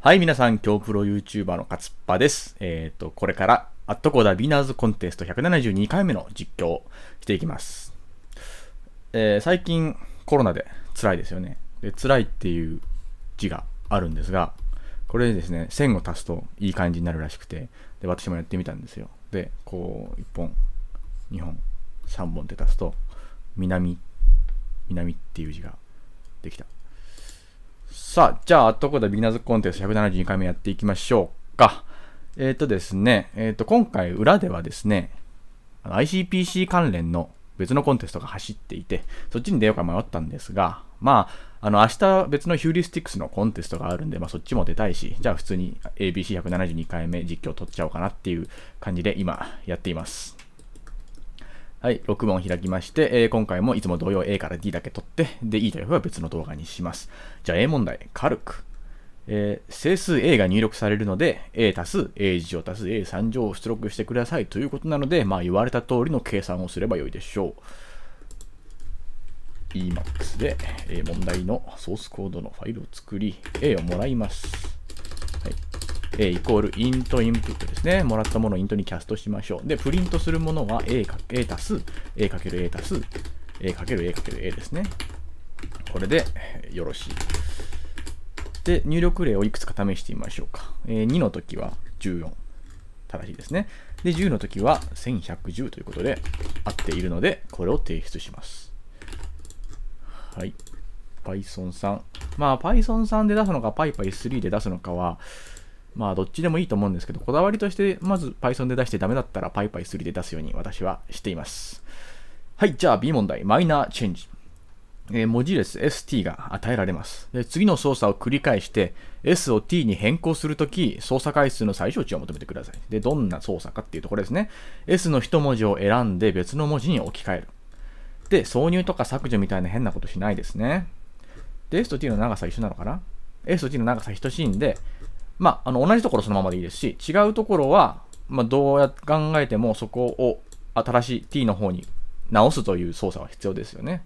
はい、皆さん、今日プロ YouTuber の勝っぱです。えっ、ー、と、これから、アットコーダービーナーズコンテスト172回目の実況をしていきます。えー、最近、コロナで辛いですよね。で、辛いっていう字があるんですが、これですね、線を足すといい感じになるらしくて、で、私もやってみたんですよ。で、こう、1本、2本、3本って足すと、南、南っていう字ができた。さあ、じゃあ、とこでビギナーズコンテスト172回目やっていきましょうか。えっ、ー、とですね、えっ、ー、と、今回裏ではですね、ICPC 関連の別のコンテストが走っていて、そっちに出ようか迷ったんですが、まあ、あの、明日別のヒューリスティックスのコンテストがあるんで、まあそっちも出たいし、じゃあ普通に ABC172 回目実況取っちゃおうかなっていう感じで今やっています。はい、6問開きまして、えー、今回もいつも同様 A から D だけ取って、で、E と F は別の動画にします。じゃあ A 問題、軽く。えー、整数 A が入力されるので、A 足す A 乗足す A3 乗を出力してくださいということなので、まあ言われた通りの計算をすればよいでしょう。Emacs で、えー、問題のソースコードのファイルを作り、A をもらいます。えー、イコールイントインプットですね。もらったものをイントにキャストしましょう。で、プリントするものは A か、A たす、A かける A たす、A かける A かける A ですね。これでよろしい。で、入力例をいくつか試してみましょうか。えー、2の時は14。正しいですね。で、10の時は1110ということで、合っているので、これを提出します。はい。Python さん。まあ、Python さんで出すのか、PyPy3 で出すのかは、まあどっちでもいいと思うんですけど、こだわりとしてまず Python で出してダメだったら PyPy3 で出すように私はしています。はい、じゃあ B 問題、マイナーチェンジ。えー、文字列 ST が与えられます。で次の操作を繰り返して S を T に変更するとき、操作回数の最小値を求めてください。で、どんな操作かっていうところですね。S の一文字を選んで別の文字に置き換える。で、挿入とか削除みたいな変なことしないですね。で、S と T の長さ一緒なのかな ?S と T の長さ等しいんで、まあ、あの同じところそのままでいいですし、違うところは、まあ、どうやって考えてもそこを新しい t の方に直すという操作は必要ですよね。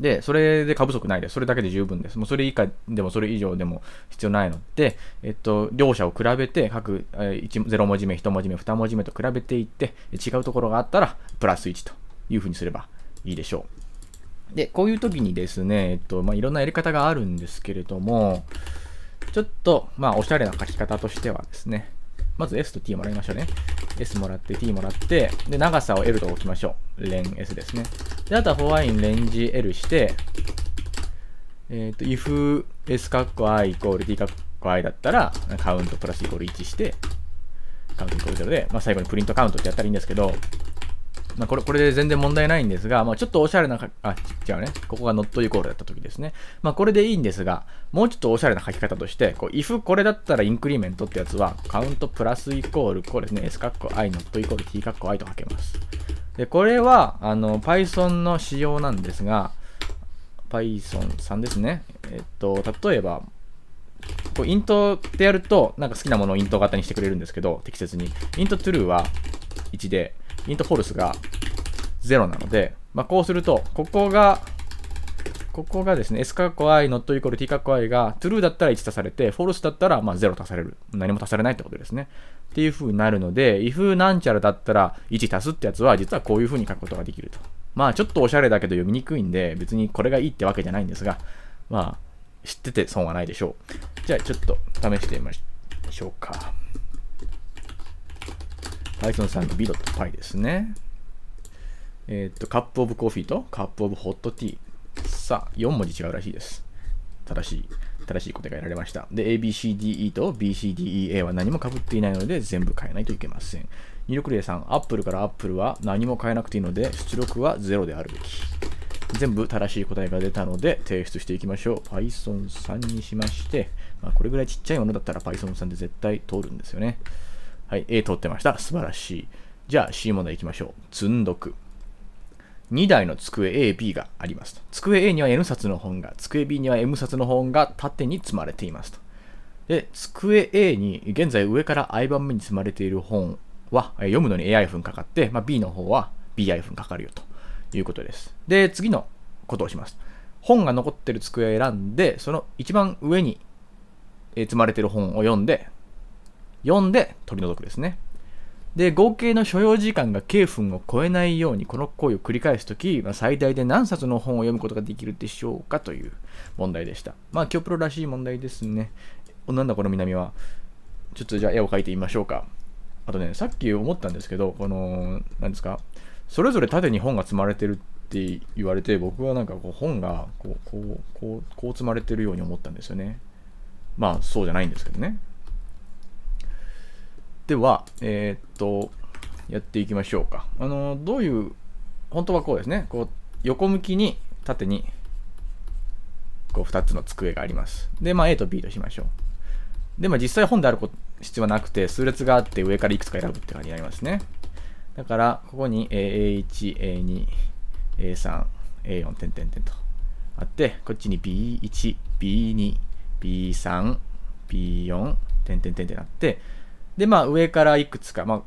で、それで過不足ないです。それだけで十分です。もうそれ以下でもそれ以上でも必要ないので、えっと、両者を比べて、各、え0文字目、1文字目、2文字目と比べていって、違うところがあったら、プラス1というふうにすればいいでしょう。で、こういう時にですね、えっと、まあ、いろんなやり方があるんですけれども、ちょっと、まあ、おしゃれな書き方としてはですね、まず S と T もらいましょうね。S もらって、T もらって、で、長さを L と置きましょう。レン S ですね。で、あとはホワインレンジ L して、えっ、ー、と、if S カッコ I イコール T カッコ I だったら、カウントプラスイコール1して、カウントイコール0で、まあ、最後にプリントカウントってやったらいいんですけど、まあ、これ、これで全然問題ないんですが、まあ、ちょっとおしゃれなあ、違うね。ここがノットイコールだった時ですね。まあ、これでいいんですが、もうちょっとおしゃれな書き方として、こう、if これだったらインクリメントってやつは、カウントプラスイコール、こうですね、s カッコ i ノットイコール t カッコ i と書けます。で、これは、あの、Python の仕様なんですが、Python さんですね。えっと、例えば、こうイントってやると、なんか好きなものをイント型にしてくれるんですけど、適切に。イント true は1で、イントフォルスが0なので、まあ、こうすると、ここが、ここがですね、s カッコ i の o t イコール t カッコ i が true だったら1足されて、false だったらまあ0足される。何も足されないってことですね。っていう風になるので、if なんちゃらだったら1足すってやつは、実はこういう風に書くことができると。まあちょっとおしゃれだけど読みにくいんで、別にこれがいいってわけじゃないんですが、まあ知ってて損はないでしょう。じゃあちょっと試してみましょうか。Python さんのビロッパイですね。えっ、ー、と、カップオブコーヒーとカップオブホットティー。さあ、4文字違うらしいです。正しい、正しい答えが得られました。で、ABCDE と BCDEA は何もかぶっていないので全部変えないといけません。入力例3、Apple から Apple は何も変えなくていいので出力は0であるべき。全部正しい答えが出たので提出していきましょう。Python 3にしまして、まあ、これぐらいちっちゃいものだったら Python 3で絶対通るんですよね。はい、A 取ってました。素晴らしい。じゃあ C 問題行きましょう。積んどく。2台の机 A、B があります机 A には N 冊の本が、机 B には M 冊の本が縦に積まれていますと。で、机 A に現在上から I 番目に積まれている本は読むのに AI 分かかって、まあ、B の方は BI 分かかるよということです。で、次のことをします。本が残ってる机を選んで、その一番上に積まれてる本を読んで、読んで取り除くですね。で、合計の所要時間が9分を超えないように、この行為を繰り返すとき、まあ、最大で何冊の本を読むことができるでしょうかという問題でした。まあ、京プロらしい問題ですね。おなんだこの南は。ちょっとじゃあ絵を描いてみましょうか。あとね、さっき思ったんですけど、この、何ですか、それぞれ縦に本が積まれてるって言われて、僕はなんかこう本がこう、こう、こう、こう積まれてるように思ったんですよね。まあ、そうじゃないんですけどね。では、えー、っと、やっていきましょうか。あの、どういう、本当はこうですね。こう、横向きに、縦に、こう、2つの机があります。で、まあ、A と B としましょう。で、まあ、実際本である必要はなくて、数列があって上からいくつか選ぶって感じになりますね。だから、ここに A1、A2、A3、A4、点点点とあって、こっちに B1、B2、B3、B4、点点点ってなって、で、まあ、上からいくつか、まあ、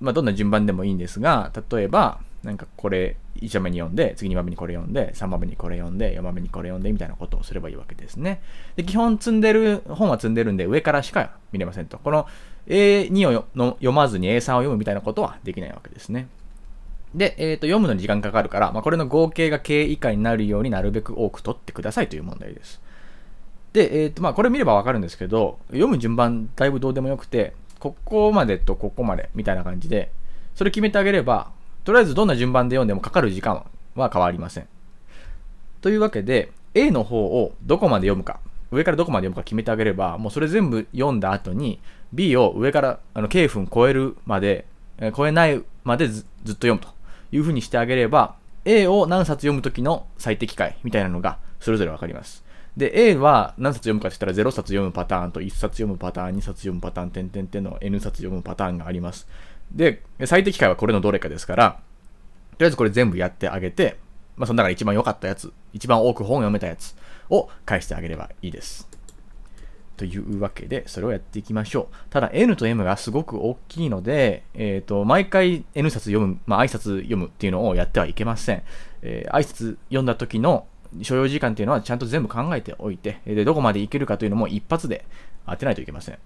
まあ、どんな順番でもいいんですが、例えば、なんかこれ1番目に読んで、次2番目にこれ読んで、3番目にこれ読んで、4番目にこれ読んで、みたいなことをすればいいわけですね。で、基本積んでる、本は積んでるんで、上からしか見れませんと。この A2 をの読まずに A3 を読むみたいなことはできないわけですね。で、えっ、ー、と、読むのに時間かかるから、まあ、これの合計が K 以下になるようになるべく多く取ってくださいという問題です。で、えーとまあ、これ見ればわかるんですけど、読む順番だいぶどうでもよくて、ここまでとここまでみたいな感じで、それ決めてあげれば、とりあえずどんな順番で読んでもかかる時間は変わりません。というわけで、A の方をどこまで読むか、上からどこまで読むか決めてあげれば、もうそれ全部読んだ後に、B を上からあの K 分超えるまで、超えないまでずっと読むというふうにしてあげれば、A を何冊読むときの最適解みたいなのがそれぞれ分かります。で、A は何冊読むかって言ったら0冊読むパターンと1冊読むパターン、2冊読むパターン、点々点の N 冊読むパターンがあります。で、最適解はこれのどれかですから、とりあえずこれ全部やってあげて、まあ、その中で一番良かったやつ、一番多く本読めたやつを返してあげればいいです。というわけで、それをやっていきましょう。ただ、N と M がすごく大きいので、えっ、ー、と、毎回 N 冊読む、まあ、挨拶読むっていうのをやってはいけません。えー、挨拶読んだ時の所要時間っていうのはちゃんと全部考えておいて、で、どこまでいけるかというのも一発で当てないといけません。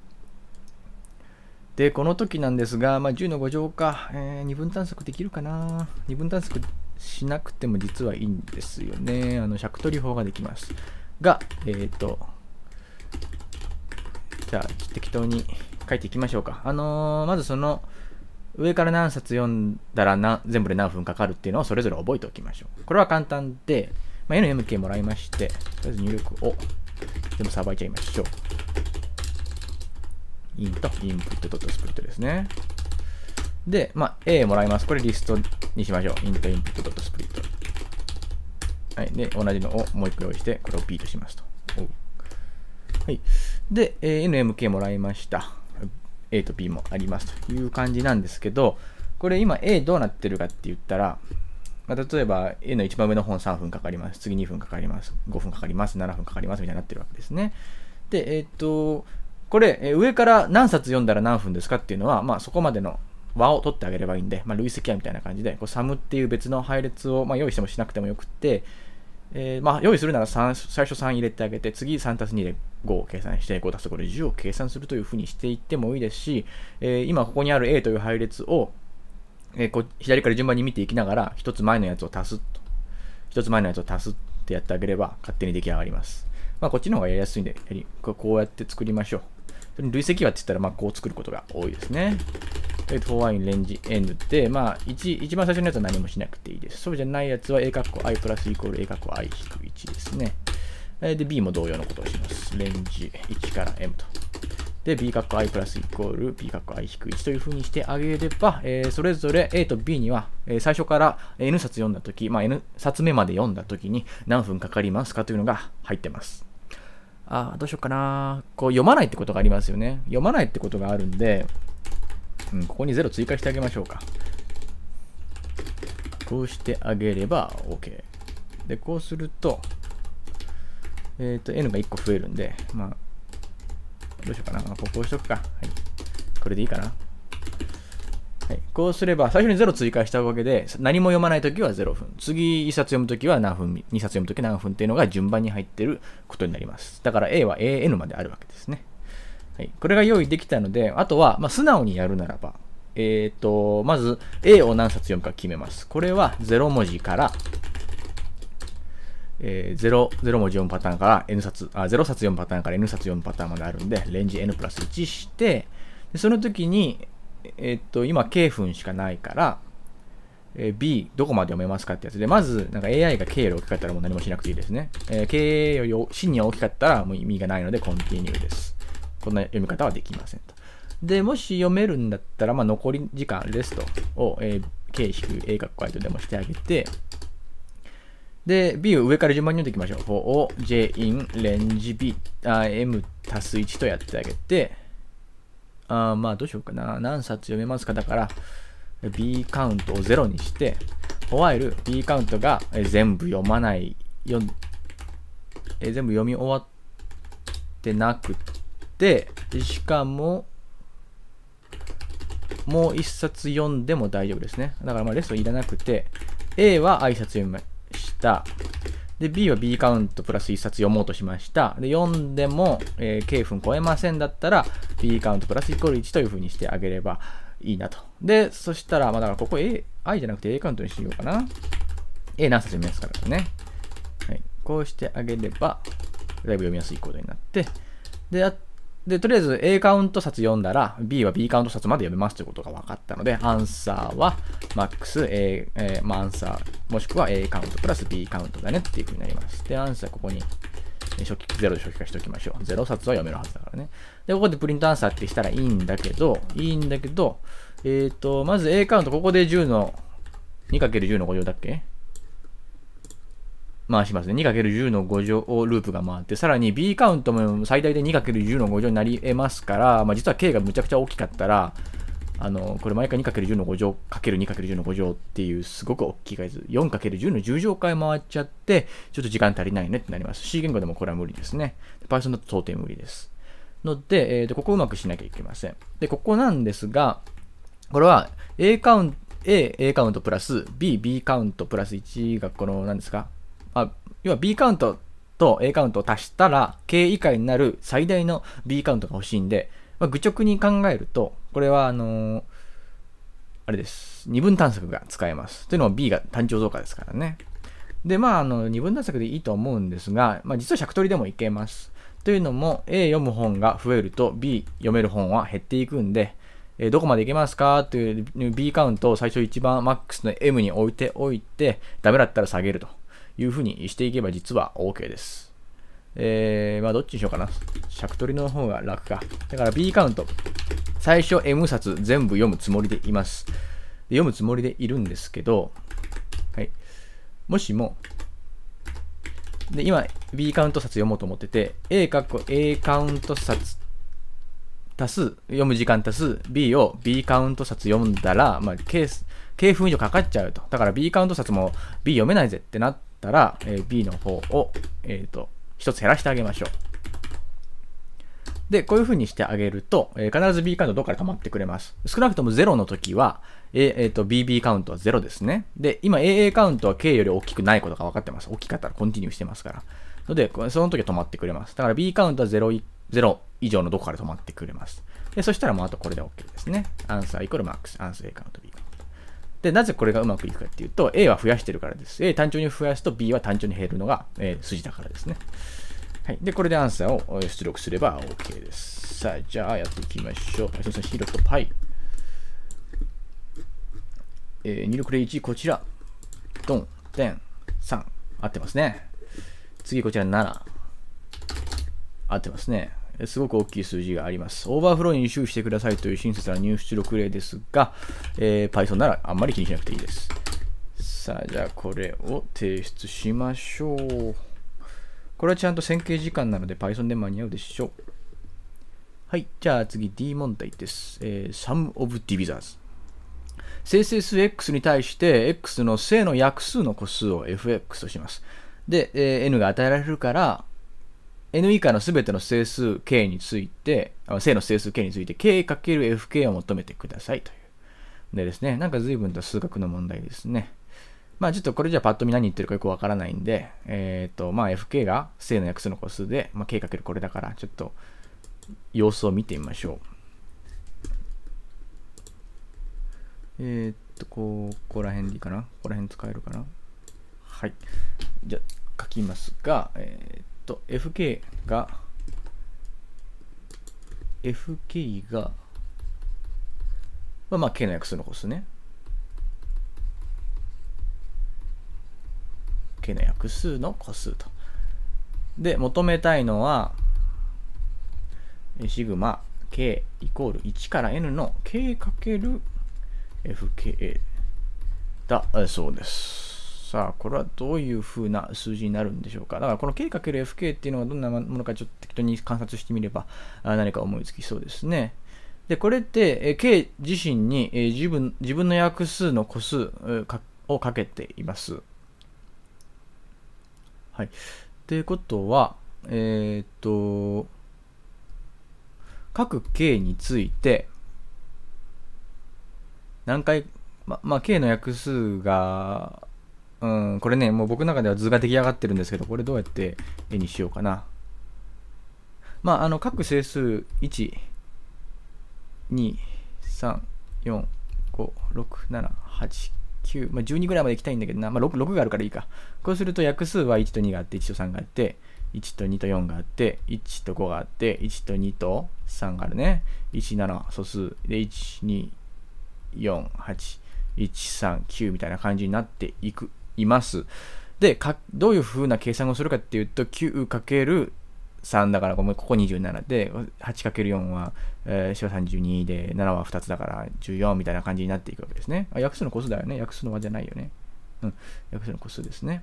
で、この時なんですが、まあ、10の5乗か、えー、二分探索できるかな二分探索しなくても実はいいんですよね。あの、尺取り法ができます。が、えっ、ー、と、じゃあ、適当に書いていきましょうか。あのー、まずその、上から何冊読んだら全部で何分かかるっていうのをそれぞれ覚えておきましょう。これは簡単で、まあ、NMK もらいまして、とりあえず入力を全部さばいちゃいましょう。インとインプットドットスプリットですね。で、まあ、A もらいます。これリストにしましょう。インとインプットドットスプリット。はい。で、同じのをもう一個用意して、これを B としますと。はい。で、NMK もらいました。A と B もありますという感じなんですけど、これ今 A どうなってるかって言ったら、まあ、例えば A の一番上の本3分かかります、次2分かかります、5分かかります、7分かかりますみたいになってるわけですね。で、えー、っと、これ、え上から何冊読んだら何分ですかっていうのは、まあ、そこまでの和を取ってあげればいいんで、まあ、累積みたいな感じで、こうサムっていう別の配列を、まあ、用意してもしなくてもよくって、えー、まあ、用意するなら3最初3入れてあげて、次3たす2で5を計算して、5たす5で10を計算するというふうにしていってもいいですし、えー、今ここにある A という配列をえー、こ左から順番に見ていきながら、一つ前のやつを足すと。一つ前のやつを足すってやってあげれば、勝手に出来上がります。まあ、こっちの方がやりやすいんで、やりこうやって作りましょう。それに累積はって言ったら、まあ、こう作ることが多いですね。で、フォワイン、レンジ、エンドて、まあ、一、一番最初のやつは何もしなくていいです。そうじゃないやつは、A カッコ I プラスイコール A カッコ I 引く1ですね。で、B も同様のことをします。レンジ1から M と。で、b カッ i プラスイコール b カッ i 低く1というふうにしてあげれば、えー、それぞれ a と b には、えー、最初から n 冊読んだとき、まあ、n 冊目まで読んだときに何分かかりますかというのが入ってます。ああ、どうしようかな。こう読まないってことがありますよね。読まないってことがあるんで、うん、ここに0追加してあげましょうか。こうしてあげれば OK。で、こうすると、えっ、ー、と、n が1個増えるんで、まあ、どうしようかな。ここうしとくか。はい。これでいいかな。はい、こうすれば、最初に0追加したおかげで、何も読まないときは0分。次、1冊読むときは何分、2冊読むとき何分っていうのが順番に入ってることになります。だから A は AN まであるわけですね。はい、これが用意できたので、あとは、まあ、素直にやるならば、えっ、ー、と、まず A を何冊読むか決めます。これは0文字からえー、0, 0文字4パターンから N 冊、あ、0冊4パターンから N 冊4パターンまであるんで、レンジ N プラス1して、でその時に、えー、っと、今、K 分しかないから、えー、B、どこまで読めますかってやつで、まず、なんか AI が K より大きかったらもう何もしなくていいですね。えー、K より、真に大きかったらもう意味がないので、コンティニューです。こんな読み方はできませんと。で、もし読めるんだったら、まあ、残り時間、レストを、えー、K-A 括弧解とでもしてあげて、で、B を上から順番に読んでいきましょう。ほ o を J in レンジ B、あ M たす1とやってあげて、あまあどうしようかな。何冊読めますかだから、B カウントを0にして、ホワイル B カウントが全部読まない、読え全部読み終わってなくて、しかも、もう1冊読んでも大丈夫ですね。だからまあレストいらなくて、A は挨拶読め。で、B は B カウントプラス1冊読もうとしました。で、読んでも、えー、K 分超えませんだったら、B カウントプラスイコール1というふうにしてあげればいいなと。で、そしたら、まあ、だからここ A、I じゃなくて A カウントにしようかな。A 何冊読みますからね。はい。こうしてあげれば、だいぶ読みやすいコードになって、で、あで、とりあえず A カウント札読んだら、B は B カウント札まで読めますということが分かったので、アンサーは MAX、A、えー、まあ、アンサー、もしくは A カウントプラス B カウントだねっていう風になります。で、アンサーここに、初期、0で初期化しておきましょう。0札は読めるはずだからね。で、ここでプリントアンサーってしたらいいんだけど、いいんだけど、えっ、ー、と、まず A カウント、ここで10の、2×10 の50だっけ回しますね。2×10 の5乗をループが回って、さらに B カウントも最大で 2×10 の5乗になり得ますから、まあ、実は K がむちゃくちゃ大きかったら、あの、これ毎回 2×10 の5乗 ×2×10 の5乗っていうすごく大きい回数、4×10 の10乗回回っちゃって、ちょっと時間足りないねってなります。C 言語でもこれは無理ですね。Python だと到底無理です。ので、えーと、ここをうまくしなきゃいけません。で、ここなんですが、これは A カウント、A、A カウントプラス B、B カウントプラス1がこの、何ですか要は B カウントと A カウントを足したら、K 以下になる最大の B カウントが欲しいんで、まあ、愚直に考えると、これはあのー、あれです。二分探索が使えます。というのも B が単調増加ですからね。で、まあ、あの、二分探索でいいと思うんですが、まあ、実は尺取りでもいけます。というのも、A 読む本が増えると B 読める本は減っていくんで、えー、どこまでいけますかという B カウントを最初一番マックスの M に置いておいて、ダメだったら下げると。いうふうにしていけば実は OK です。えー、まあどっちにしようかな。尺取りの方が楽か。だから B カウント。最初 M 札全部読むつもりでいます。読むつもりでいるんですけど、はい。もしも、で、今 B カウント札読もうと思ってて、A カッコ A カウント札足す、読む時間足す B を B カウント札読んだら、まあ、ケース、計分以上かかっちゃうと。だから B カウント札も B 読めないぜってなって、ったら、えー、B の方を、えー、と、一つ減らしてあげましょう。で、こういう風にしてあげると、えー、必ず B カウントどっかで止まってくれます。少なくとも0の時は、A、えー、と、BB カウントは0ですね。で、今 AA カウントは K より大きくないことが分かってます。大きかったらコンティニューしてますから。ので、その時は止まってくれます。だから B カウントは 0, 0以上のどこから止まってくれます。で、そしたらもうあとこれで OK ですね。アンサーイコールマックス。アンサー A カウント B で、なぜこれがうまくいくかっていうと、A は増やしてるからです。A 単調に増やすと B は単調に減るのが、えー、筋だからですね。はい。で、これでアンサーを出力すれば OK です。さあ、じゃあやっていきましょう。すみません、ヒーロとパイ。えー、入力例1、こちら。ドン、デン、3。合ってますね。次、こちら7。合ってますね。すごく大きい数字があります。オーバーフローに注意してくださいという親切な入出力例ですが、えー、Python ならあんまり気にしなくていいです。さあ、じゃあこれを提出しましょう。これはちゃんと線形時間なので Python で間に合うでしょう。はい、じゃあ次 D 問題です。えー、Sum of Divisors。生成数 x に対して x の正の約数の個数を fx とします。で、えー、n が与えられるから、n 以下のすべての整数 k について、正の整数 k について k×fk を求めてくださいという。でですね、なんか随分と数学の問題ですね。まあちょっとこれじゃパッと見何言ってるかよくわからないんで、えっ、ー、と、まあ fk が正の約数の個数で、まあ、k× これだから、ちょっと様子を見てみましょう。えっ、ー、と、ここら辺でいいかなここら辺使えるかなはい。じゃ書きますが、えっ、ー、と、fk が、fk が、まあ、まあ、k の約数の個数ね。k の約数の個数と。で、求めたいのは、シグマ k イコール1から n の k かける fk だそうです。さ、これはどういう風な数字になるんでしょうか。だからこの K×FK っていうのがどんなものかちょっと適当に観察してみれば何か思いつきそうですね。で、これって K 自身に自分自分の約数の個数をかけています。はい。ということは、えー、っと、各 K について、何回、ま、まあ、K の約数がうん、これね、もう僕の中では図が出来上がってるんですけど、これどうやって絵にしようかな。まあ、あの、各整数、1、2、3、4、5、6、7、8、9、まあ、12ぐらいまで行きたいんだけどな、まあ6、6があるからいいか。こうすると、約数は1と2があって、1と3があって、1と2と4があって、1と5があって、1と2と3があるね。1、7、素数。で、1、2、4、8、1、3、9みたいな感じになっていくいます。で、どういう風な計算をするかっていうと、9×3 だから、ここ27で、8×4 は、えー、32で、7は2つだから14みたいな感じになっていくわけですね。あ、約数の個数だよね。約数の和じゃないよね。うん、約数の個数ですね。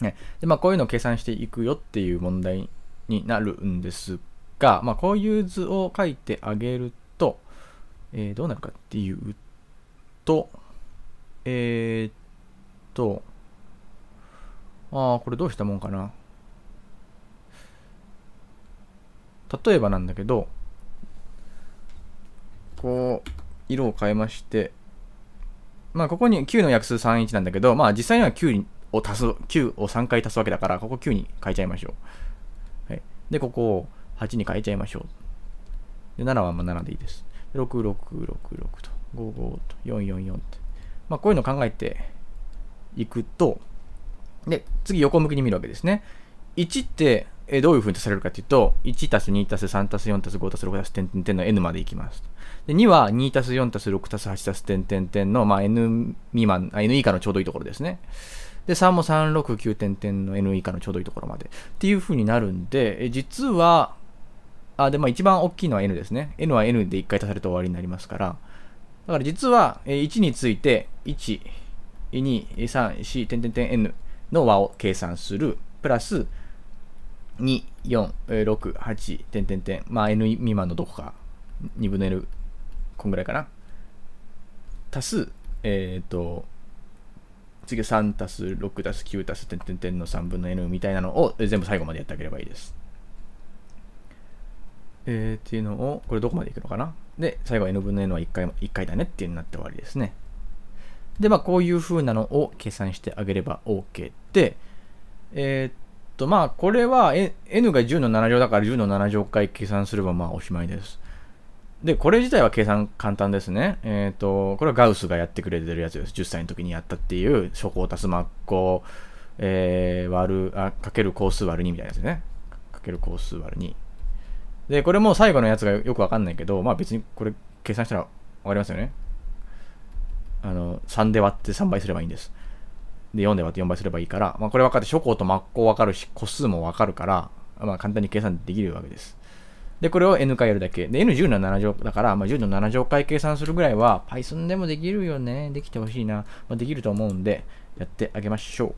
ねでまあ、こういうのを計算していくよっていう問題になるんですが、まあ、こういう図を書いてあげると、えー、どうなるかっていうと、えー、と、ああ、これどうしたもんかな。例えばなんだけど、こう、色を変えまして、まあ、ここに9の約数31なんだけど、まあ、実際には9を足す、9を3回足すわけだから、ここ9に変えちゃいましょう。はい、で、ここを8に変えちゃいましょう。で、7はまあ7でいいです。6666と、55と、444って。まあ、こういうの考えて、いくと、で、次横向きに見るわけですね。1って、えどういうふうに足されるかというと、1たす2たす3たす4たす5たす6たす点点点の n までいきます。で、2は2たす4たす6たす8たす点点点の、まあ、n 未満、n 以下のちょうどいいところですね。で、3も369点点の n 以下のちょうどいいところまで。っていうふうになるんで、え実は、あ、で、まあ一番大きいのは n ですね。n は n で1回足されと終わりになりますから。だから実は、え1について、1、234点点点 n の和を計算するプラス2468点点点まあ n 未満のどこか2分の n こんぐらいかな足すえっ、ー、と次は3足す6足す9足す点点点の3分の n みたいなのを全部最後までやってあげればいいです。えー、っていうのを、これどこまでいくのかなで、最後は n 分の n は1回 ,1 回だねっていうになって終わりですね。で、まあ、こういう風なのを計算してあげれば OK で、えー、っと、まあ、これは n が10の7乗だから10の7乗回計算すれば、まあ、おしまいです。で、これ自体は計算簡単ですね。えっ、と、これはガウスがやってくれてるやつです。10歳の時にやったっていう、初項足す真っ項、えー、割る、あ、かける項数割る2みたいなやつね。かける項数割る2。で、これも最後のやつがよくわかんないけど、まあ別にこれ計算したらわかりますよね。あの、3で割って3倍すればいいんです。で、4で割って4倍すればいいから、まあ、これ分かって、初項と真っ向分かるし、個数も分かるから、まあ、簡単に計算できるわけです。で、これを n 回やるだけ。で、n10 の7乗だから、まあ、10の7乗回計算するぐらいは、Python でもできるよね。できてほしいな。まあ、できると思うんで、やってあげましょう。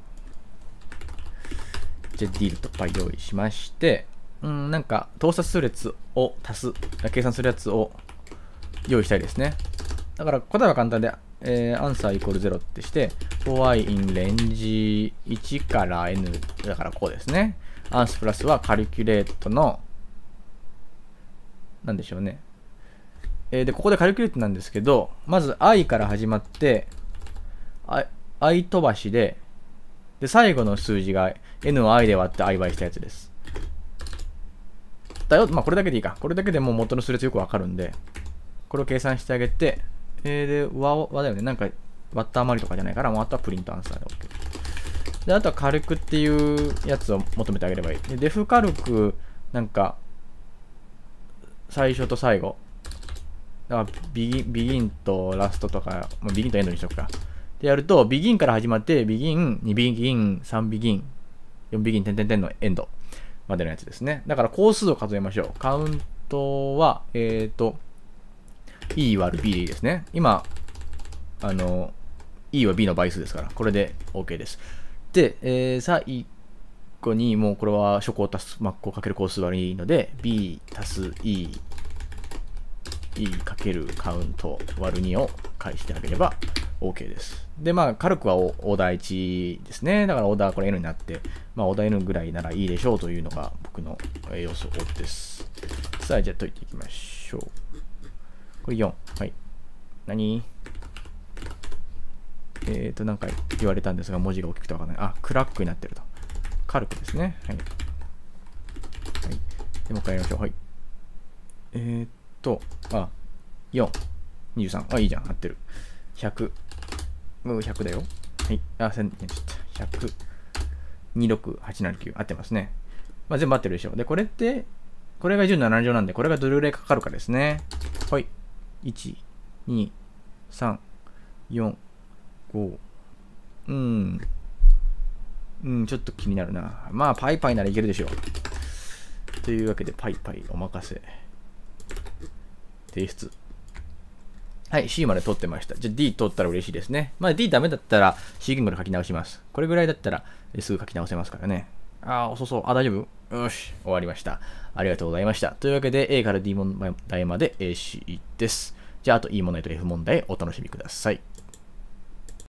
じゃディールと Py 用意しまして、うん、なんか、等差数列を足す、計算するやつを用意したいですね。だから、答えは簡単で、えー、アンサーイコール0ってして、for i in レンジ1から n だからこうですね。アンスプラスはカリキュレートの、なんでしょうね。えー、で、ここでカリキュレートなんですけど、まず i から始まって、i 飛ばしで、で、最後の数字が n を i で割って i 倍したやつです。だよ、まあこれだけでいいか。これだけでもう元の数列よくわかるんで、これを計算してあげて、えー、で、和和だよね。なんか、割った余りとかじゃないから、もうあとはプリントアンサーで OK。で、あとは軽くっていうやつを求めてあげればいい。で、デフ軽く、なんか、最初と最後。だからビギン、ビギンとラストとか、まあ、ビギンとエンドにしとくか。でやると、ビギンから始まって、ビギン、2ビギン、3ビギン、4ビギン、点々点のエンドまでのやつですね。だから、工数を数えましょう。カウントは、えっ、ー、と、E 割る B でいいですね。今、あの、E は B の倍数ですから、これで OK です。で、えー、最後に、もうこれは初項足す真っ項かける項数割りので、B 足す E、E かけるカウント割る2を返してあげれば OK です。で、まあ、軽くはオーダー1ですね。だからオーダーこれ N になって、まあ、オーダー N ぐらいならいいでしょうというのが僕の要素です。さあ、じゃあ解いていきましょう。これ4。はい。何えっ、ー、と、なんか言われたんですが、文字が大きくてわからない。あ、クラックになってると。軽くですね。はい。はい。で、もう一回やりましょう。はい。えー、っと、あ、4。23。あ、いいじゃん。合ってる。100。う100だよ。はい。あ、1000、ちょっと、100。26879合ってますね。まあ、全部合ってるでしょ。う。で、これって、これが10の7乗なんで、これがどれぐらいかかるかですね。はい。12345うんうんちょっと気になるなまあパイパイならいけるでしょうというわけでパイパイお任せ提出はい、C まで取ってました。じゃあ D 取ったら嬉しいですね。まあ D ダメだったら C 言語で書き直します。これぐらいだったらすぐ書き直せますからね。ああ、遅そう。あ、大丈夫よし、終わりました。ありがとうございました。というわけで A から D 問題まで AC です。じゃあ、あと E 問題と F 問題お楽しみください。